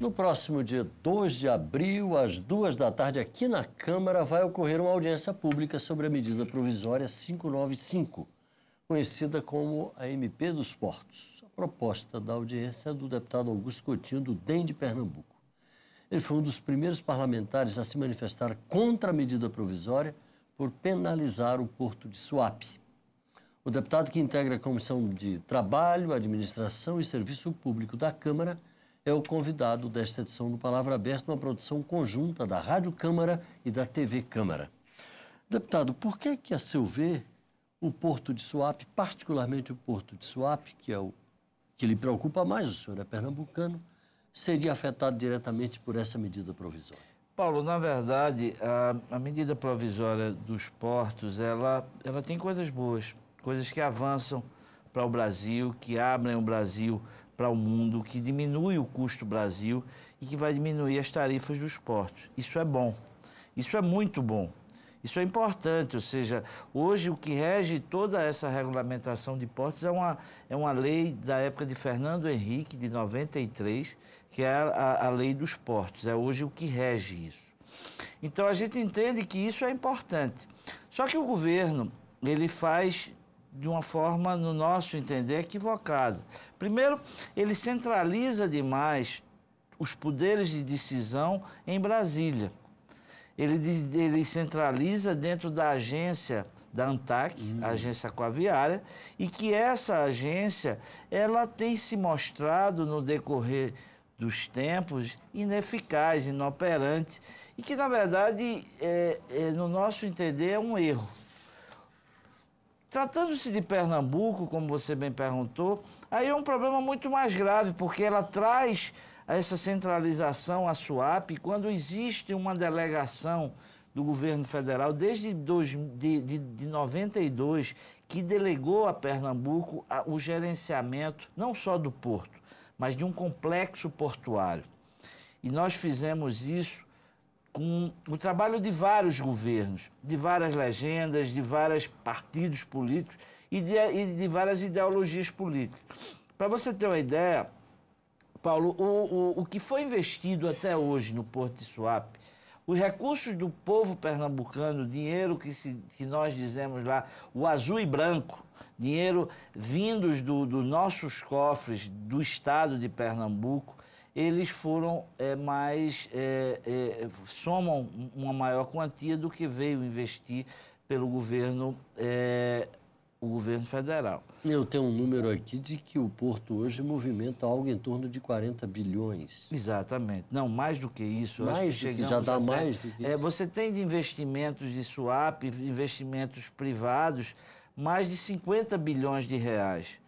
No próximo dia 2 de abril, às duas da tarde, aqui na Câmara, vai ocorrer uma audiência pública sobre a medida provisória 595, conhecida como a MP dos Portos. A proposta da audiência é do deputado Augusto Coutinho, do DEM de Pernambuco. Ele foi um dos primeiros parlamentares a se manifestar contra a medida provisória por penalizar o porto de Suape. O deputado que integra a Comissão de Trabalho, Administração e Serviço Público da Câmara é o convidado desta edição do Palavra Aberta, uma produção conjunta da Rádio Câmara e da TV Câmara. Deputado, por que, que a seu ver, o Porto de Suape, particularmente o Porto de Suape, que é o que lhe preocupa mais, o senhor é pernambucano, seria afetado diretamente por essa medida provisória? Paulo, na verdade, a, a medida provisória dos portos, ela, ela tem coisas boas, coisas que avançam para o Brasil, que abrem o Brasil para o mundo, que diminui o custo Brasil e que vai diminuir as tarifas dos portos. Isso é bom. Isso é muito bom. Isso é importante, ou seja, hoje o que rege toda essa regulamentação de portos é uma, é uma lei da época de Fernando Henrique, de 93, que é a, a lei dos portos. É hoje o que rege isso. Então a gente entende que isso é importante. Só que o governo ele faz de uma forma, no nosso entender, equivocada. Primeiro, ele centraliza demais os poderes de decisão em Brasília. Ele, ele centraliza dentro da agência da ANTAC, uhum. agência coaviária, e que essa agência ela tem se mostrado no decorrer dos tempos ineficaz, inoperante, e que, na verdade, é, é, no nosso entender, é um erro. Tratando-se de Pernambuco, como você bem perguntou, aí é um problema muito mais grave, porque ela traz essa centralização à SUAP quando existe uma delegação do governo federal desde dois, de, de, de 92 que delegou a Pernambuco o gerenciamento não só do porto, mas de um complexo portuário. E nós fizemos isso com o trabalho de vários governos, de várias legendas, de vários partidos políticos e de, e de várias ideologias políticas. Para você ter uma ideia, Paulo, o, o, o que foi investido até hoje no Porto de Suape, os recursos do povo pernambucano, dinheiro que, se, que nós dizemos lá, o azul e branco, dinheiro vindos dos do nossos cofres do estado de Pernambuco, eles foram é, mais. É, é, somam uma maior quantia do que veio investir pelo governo, é, o governo federal. Eu tenho um número aqui de que o Porto hoje movimenta algo em torno de 40 bilhões. Exatamente. Não, mais do que isso. Mais que do que, já dá até, mais do que é, isso. você tem de investimentos de swap, investimentos privados, mais de 50 bilhões de reais.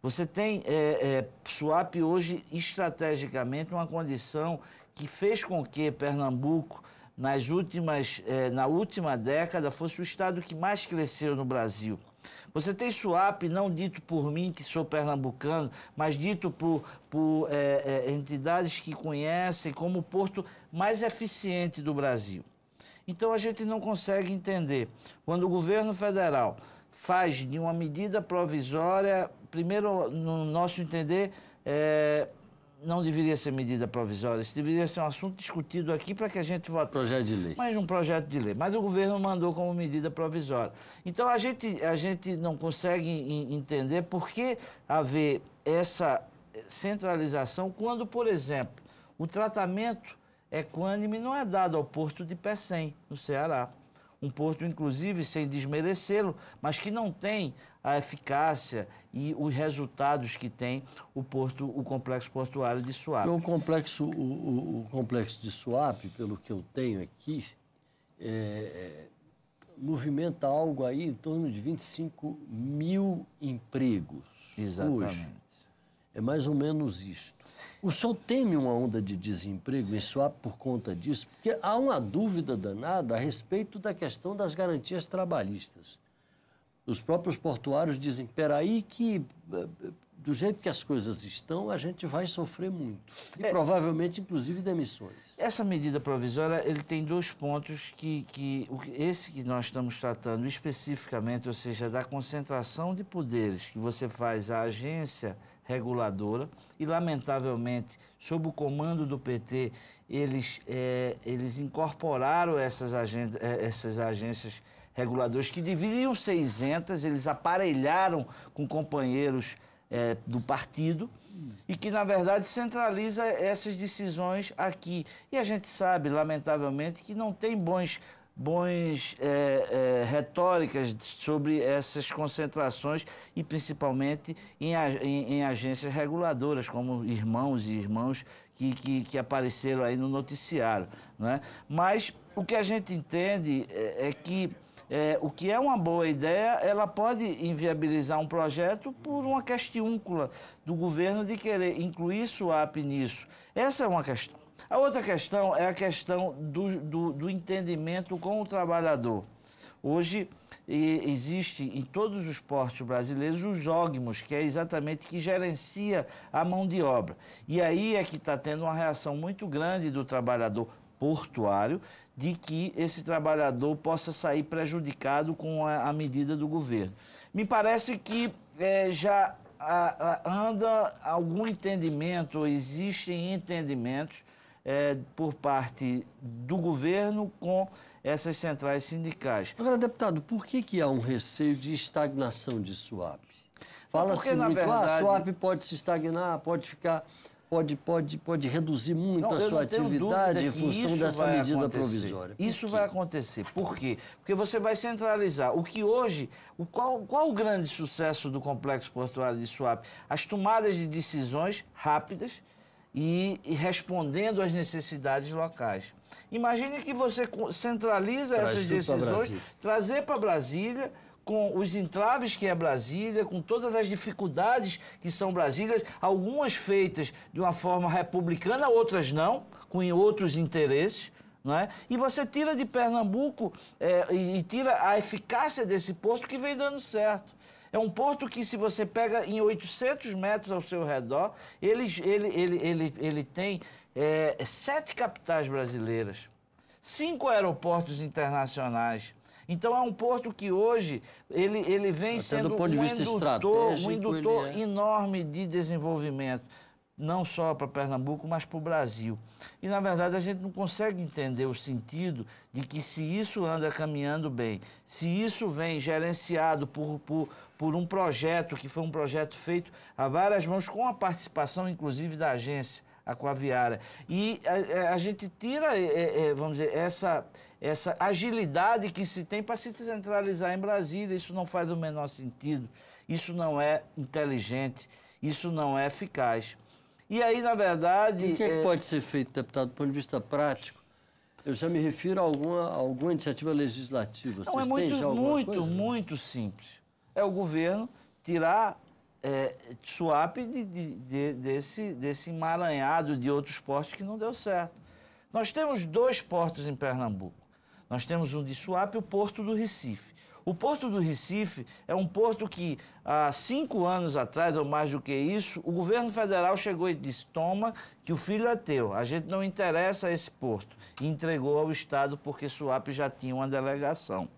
Você tem é, é, Suape hoje estrategicamente uma condição que fez com que Pernambuco nas últimas, eh, na última década fosse o estado que mais cresceu no Brasil. Você tem Swap, não dito por mim, que sou pernambucano, mas dito por, por entidades que conhecem como o porto mais eficiente do Brasil. Então a gente não consegue entender. Quando o governo federal faz de uma medida provisória primeiro, no nosso entender, é, não deveria ser medida provisória, isso deveria ser um assunto discutido aqui para que a gente vote. Projeto de lei. Mais um projeto de lei. Mas o governo mandou como medida provisória. Então a gente, a gente não consegue entender por que haver essa centralização quando, por exemplo, o tratamento equânime não é dado ao porto de Pecém, no Ceará. Um porto, inclusive, sem desmerecê-lo, mas que não tem a eficácia e os resultados que tem o porto, o complexo portuário de Suape. O complexo, o, o, o complexo de Suape, pelo que eu tenho aqui, é, é movimenta algo aí em torno de 25 mil empregos. Exatamente. Hoje. É mais ou menos isto. O senhor teme uma onda de desemprego em Suape por conta disso? Porque há uma dúvida danada a respeito da questão das garantias trabalhistas. Os próprios portuários dizem: peraí, que eh, do jeito que as coisas estão, a gente vai sofrer muito. E é, provavelmente, inclusive, demissões. Essa medida provisória ele tem dois pontos que, que esse que nós estamos tratando especificamente, ou seja, da concentração de poderes que você faz à agência reguladora e, lamentavelmente, sob o comando do PT, eles, é, eles incorporaram essas, eh, essas agências reguladoras reguladores que deveriam ser isentas, eles aparelharam com companheiros é, do partido e que, na verdade, centraliza essas decisões aqui. E a gente sabe, lamentavelmente, que não tem bons bons é, é, retóricas sobre essas concentrações e principalmente em, em, em agências reguladoras como irmãos e irmãos que, que, que, apareceram aí no noticiário, né? Mas o que a gente entende é, é que é, o que é uma boa ideia, ela pode inviabilizar um projeto por uma questão do governo de querer incluir SWAP nisso. Essa é uma questão. A outra questão é a questão do, do, do entendimento com o trabalhador. Hoje existe em todos os portos brasileiros os ógmos, que é exatamente que gerencia a mão de obra. E aí é que está tendo uma reação muito grande do trabalhador, portuário de que esse trabalhador possa sair prejudicado com a, a medida do governo. Me parece que é, já a, a, anda algum entendimento, existem entendimentos é, por parte do governo com essas centrais sindicais. Agora, deputado, por que, que há um receio de estagnação de SUAP? Fala-se muito, ah, verdade... ah, SUAP pode se estagnar, pode ficar pode, pode, pode reduzir muito não, a sua atividade em função dessa medida acontecer. provisória. isso vai acontecer. Por quê? Porque você vai centralizar. O que hoje, o qual, qual o grande sucesso do complexo portuário de Suape? As tomadas de decisões rápidas e, e respondendo às necessidades locais. Imagine que você centraliza Traz essas decisões, pra trazer para Brasília com os entraves que é Brasília, com todas as dificuldades que são Brasília, algumas feitas de uma forma republicana, outras não, com outros interesses. É? E você tira de Pernambuco é, e, tira a eficácia desse porto que vem dando certo. É um porto que, se você pega em 800 metros ao seu redor, ele, ele, ele, ele, ele tem é, sete capitais brasileiras, cinco aeroportos internacionais, então é um porto que hoje ele, ele vem Até sendo um indutor, um indutor é... enorme de desenvolvimento não só para Pernambuco, mas para o Brasil. E, na verdade, a gente não consegue entender o sentido de que, se isso anda caminhando bem, se isso vem gerenciado por, por, por um projeto, que foi um projeto feito a várias mãos, com a participação, inclusive, da agência a aquaviária. E a, eh, eh, a gente tira, é, é, vamos dizer, essa, essa agilidade que se tem para se centralizar em Brasília. Isso não faz o menor sentido, isso não é inteligente, isso não é eficaz. E aí, na verdade. E o que, é... que pode ser feito, deputado, do ponto de vista prático? Eu já me refiro a alguma, a alguma iniciativa legislativa. Não, é Vocês é muito, têm já alguma muito, coisa? muito simples. É o governo tirar é, swap de, de, de, desse, desse emaranhado de outros portos que não deu certo. Nós temos dois portos em Pernambuco. Nós temos um de Suape e o Porto do Recife. O Porto do Recife é um porto que, há cinco anos atrás, ou mais do que isso, o governo federal chegou e disse: toma, que o filho é teu, a gente não interessa esse porto. E entregou ao Estado porque Suape já tinha uma delegação.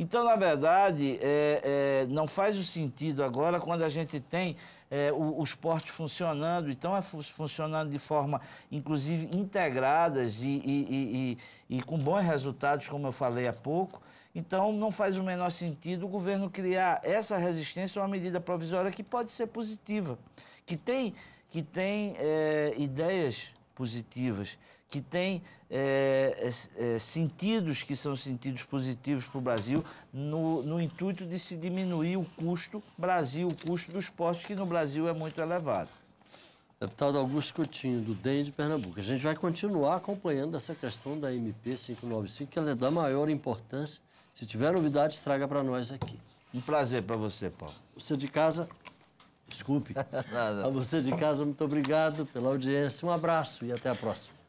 Então, na verdade, é, é, não faz o sentido agora quando a gente tem é, o, os portos funcionando, então é funcionando de forma, inclusive, integradas e, e, e, e, com bons resultados, como eu falei há pouco. Então, não faz o menor sentido o governo criar essa resistência a uma medida provisória que pode ser positiva, que tem, que tem é, ideias positivas, que tem é, é, é, sentidos que são sentidos positivos para o Brasil, no, no, intuito de se diminuir o custo Brasil, o custo dos postos que no Brasil é muito elevado. Deputado Augusto Coutinho, do DEM de Pernambuco. A gente vai continuar acompanhando essa questão da MP 595, que ela é da maior importância. Se tiver novidades, traga para nós aqui. Um prazer para você, Paulo. Você de casa, desculpe. A você de casa, muito obrigado pela audiência. Um abraço e até a próxima.